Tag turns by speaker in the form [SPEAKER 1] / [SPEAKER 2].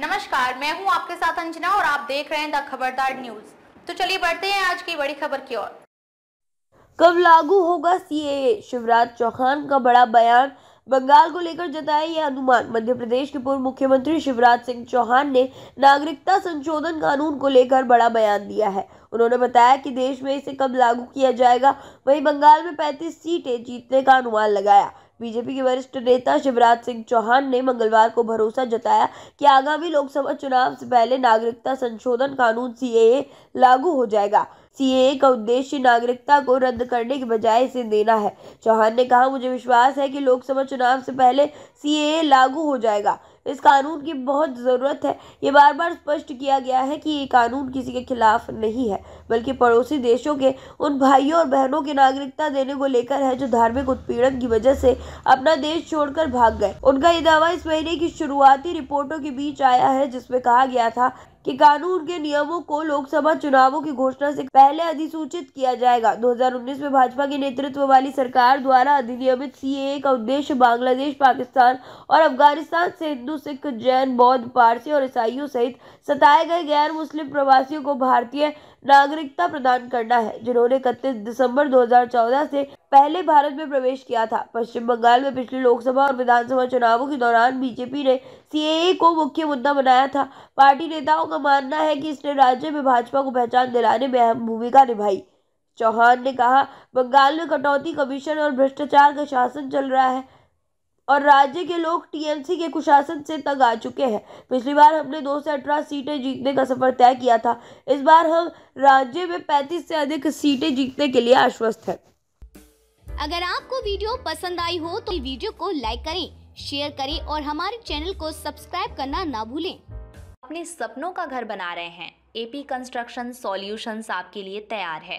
[SPEAKER 1] नमस्कार मैं हूं आपके साथ अंजना और आप देख रहे हैं द खबरदार न्यूज तो चलिए बढ़ते हैं आज की बड़ी खबर की ओर कब लागू होगा सीएए शिवराज चौहान का बड़ा बयान बंगाल को लेकर जताया यह अनुमान मध्य प्रदेश के पूर्व मुख्यमंत्री शिवराज सिंह चौहान ने नागरिकता संशोधन कानून को लेकर बड़ा बयान दिया है उन्होंने बताया कि देश में इसे कब लागू किया जाएगा वहीं बंगाल में 35 सीटें जीतने का अनुमान लगाया बीजेपी के वरिष्ठ नेता शिवराज सिंह चौहान ने मंगलवार को भरोसा जताया कि आगामी लोकसभा चुनाव से पहले नागरिकता संशोधन कानून सीएए लागू हो जाएगा सीएए का उद्देश्य नागरिकता को रद्द करने के बजाय इसे देना है चौहान ने कहा मुझे विश्वास है कि लोकसभा चुनाव से पहले सीएए लागू हो जाएगा इस कानून की बहुत ज़रूरत है ये बार बार स्पष्ट किया गया है कि ये कानून किसी के खिलाफ नहीं है बल्कि पड़ोसी देशों के उन भाइयों और बहनों की नागरिकता देने को लेकर है जो धार्मिक उत्पीड़न की वजह से अपना देश छोड़कर भाग गए उनका ये दावा इस महीने की शुरुआती रिपोर्टों के बीच आया है जिसमें कहा गया था कि कानून के नियमों को लोकसभा चुनावों की घोषणा से पहले अधिसूचित किया जाएगा 2019 में भाजपा के नेतृत्व वाली सरकार द्वारा अधिनियमित सीएए का उद्देश्य बांग्लादेश पाकिस्तान और अफगानिस्तान से हिंदू सिख जैन बौद्ध पारसी और ईसाइयों सहित सताए गए गैर मुस्लिम प्रवासियों को भारतीय नागरिकता प्रदान करना है जिन्होंने इकतीस दिसंबर 2014 से पहले भारत में प्रवेश किया था पश्चिम बंगाल में पिछले लोकसभा और विधानसभा चुनावों के दौरान बीजेपी ने सीएए को मुख्य मुद्दा बनाया था पार्टी नेताओं का मानना है कि इसने राज्य में भाजपा को पहचान दिलाने में अहम भूमिका निभाई चौहान ने कहा बंगाल में कटौती कमीशन और भ्रष्टाचार का शासन चल रहा है और राज्य के लोग टीएमसी के कुशासन से तंग आ चुके हैं पिछली बार हमने दो से अठारह सीटें जीतने का सफर तय किया था इस बार हम राज्य में पैंतीस से अधिक सीटें जीतने के लिए आश्वस्त हैं
[SPEAKER 2] अगर आपको वीडियो पसंद आई हो तो वीडियो को लाइक करें शेयर करें और हमारे चैनल को सब्सक्राइब करना ना भूलें अपने सपनों का घर बना रहे हैं एपी कंस्ट्रक्शन सॉल्यूशंस आपके लिए तैयार है